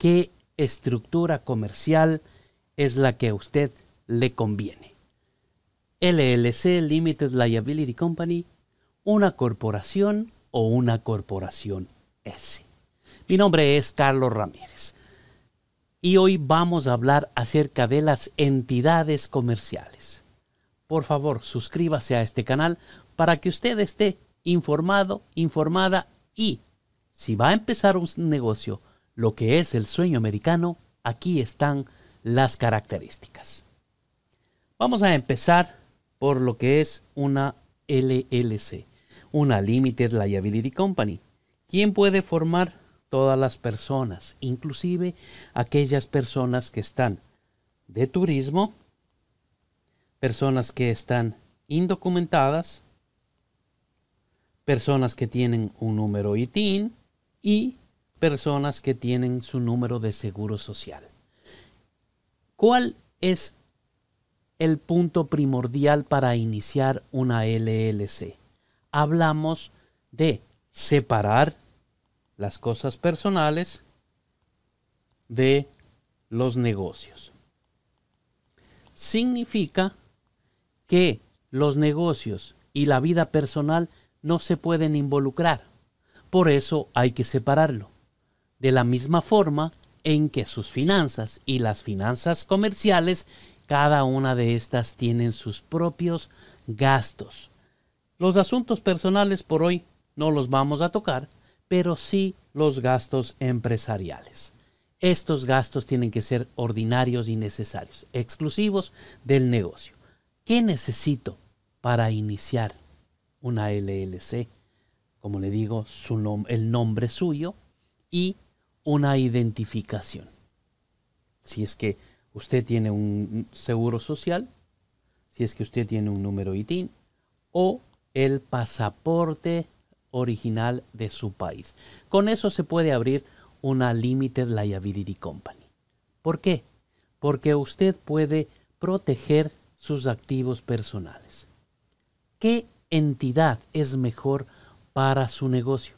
qué estructura comercial es la que a usted le conviene. LLC Limited Liability Company, una corporación o una corporación S. Mi nombre es Carlos Ramírez y hoy vamos a hablar acerca de las entidades comerciales. Por favor, suscríbase a este canal para que usted esté informado, informada y si va a empezar un negocio, lo que es el sueño americano, aquí están las características. Vamos a empezar por lo que es una LLC, una Limited Liability Company, quien puede formar todas las personas, inclusive aquellas personas que están de turismo, personas que están indocumentadas, personas que tienen un número ITIN y personas que tienen su número de seguro social. ¿Cuál es el punto primordial para iniciar una LLC? Hablamos de separar las cosas personales de los negocios. Significa que los negocios y la vida personal no se pueden involucrar. Por eso hay que separarlo de la misma forma en que sus finanzas y las finanzas comerciales, cada una de estas tienen sus propios gastos. Los asuntos personales por hoy no los vamos a tocar, pero sí los gastos empresariales. Estos gastos tienen que ser ordinarios y necesarios, exclusivos del negocio. ¿Qué necesito para iniciar una LLC? Como le digo, su el nombre suyo y una identificación. Si es que usted tiene un seguro social, si es que usted tiene un número ITIN o el pasaporte original de su país. Con eso se puede abrir una Limited Liability Company. ¿Por qué? Porque usted puede proteger sus activos personales. ¿Qué entidad es mejor para su negocio?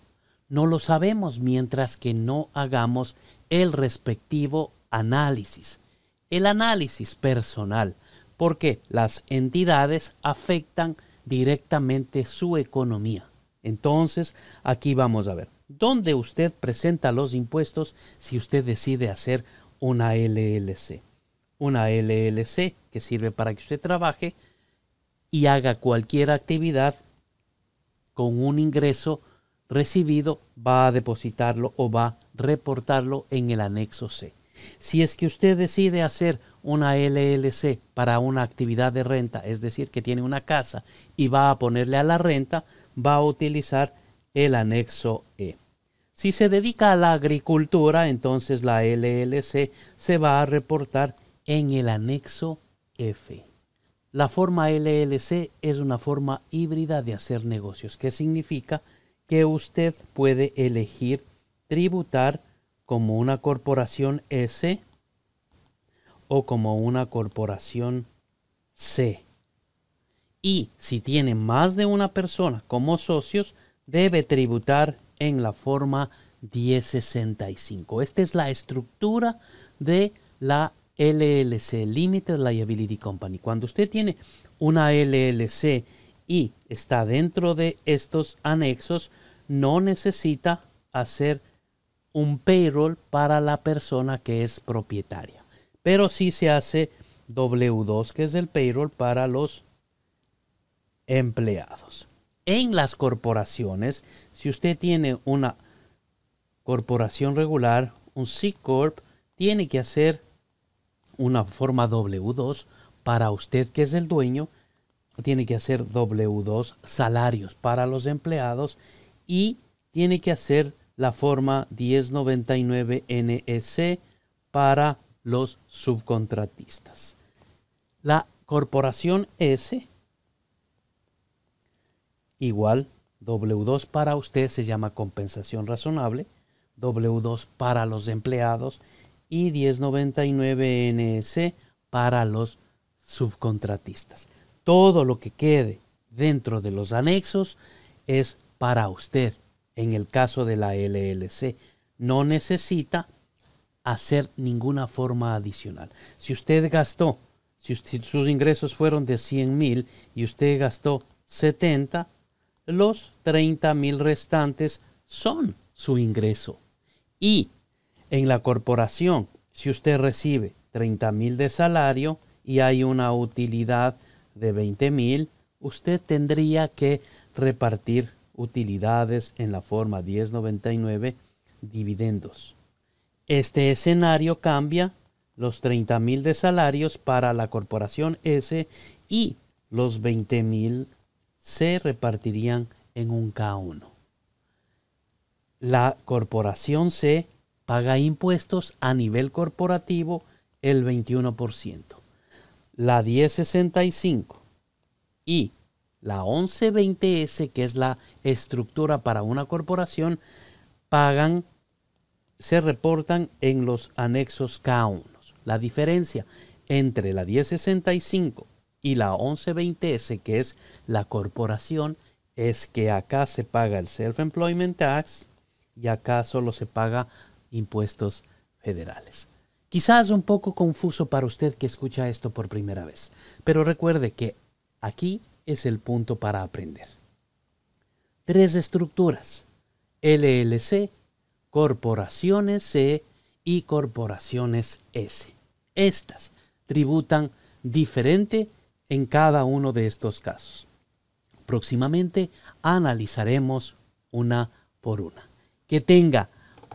No lo sabemos mientras que no hagamos el respectivo análisis, el análisis personal, porque las entidades afectan directamente su economía. Entonces, aquí vamos a ver, ¿dónde usted presenta los impuestos si usted decide hacer una LLC? Una LLC que sirve para que usted trabaje y haga cualquier actividad con un ingreso recibido va a depositarlo o va a reportarlo en el anexo C. Si es que usted decide hacer una LLC para una actividad de renta, es decir, que tiene una casa y va a ponerle a la renta, va a utilizar el anexo E. Si se dedica a la agricultura, entonces la LLC se va a reportar en el anexo F. La forma LLC es una forma híbrida de hacer negocios. ¿Qué significa? que usted puede elegir tributar como una corporación S o como una corporación C. Y si tiene más de una persona como socios, debe tributar en la forma 1065. Esta es la estructura de la LLC, Limited Liability Company. Cuando usted tiene una LLC y está dentro de estos anexos, no necesita hacer un payroll para la persona que es propietaria. Pero sí se hace W2, que es el payroll para los empleados. En las corporaciones, si usted tiene una corporación regular, un C Corp, tiene que hacer una forma W2 para usted que es el dueño tiene que hacer W2 salarios para los empleados y tiene que hacer la forma 1099 ns e para los subcontratistas. La corporación S igual W2 para usted se llama compensación razonable, W2 para los empleados y 1099 ns e para los subcontratistas todo lo que quede dentro de los anexos es para usted en el caso de la LLC. No necesita hacer ninguna forma adicional. Si usted gastó, si sus ingresos fueron de 100 mil y usted gastó 70, los 30 mil restantes son su ingreso. Y en la corporación, si usted recibe 30 mil de salario y hay una utilidad de 20 mil, usted tendría que repartir utilidades en la forma 1099 dividendos. Este escenario cambia los 30 mil de salarios para la corporación S y los 20 mil se repartirían en un K1. La corporación C paga impuestos a nivel corporativo el 21% la 1065 y la 1120S, que es la estructura para una corporación, pagan, se reportan en los anexos K1. La diferencia entre la 1065 y la 1120S, que es la corporación, es que acá se paga el Self-Employment Tax y acá solo se paga impuestos federales. Quizás un poco confuso para usted que escucha esto por primera vez, pero recuerde que aquí es el punto para aprender. Tres estructuras, LLC, corporaciones C y corporaciones S. Estas tributan diferente en cada uno de estos casos. Próximamente analizaremos una por una. Que tenga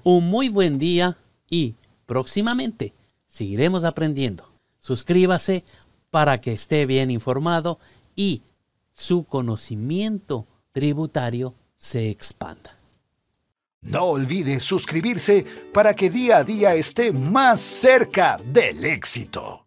un muy buen día y Próximamente seguiremos aprendiendo. Suscríbase para que esté bien informado y su conocimiento tributario se expanda. No olvide suscribirse para que día a día esté más cerca del éxito.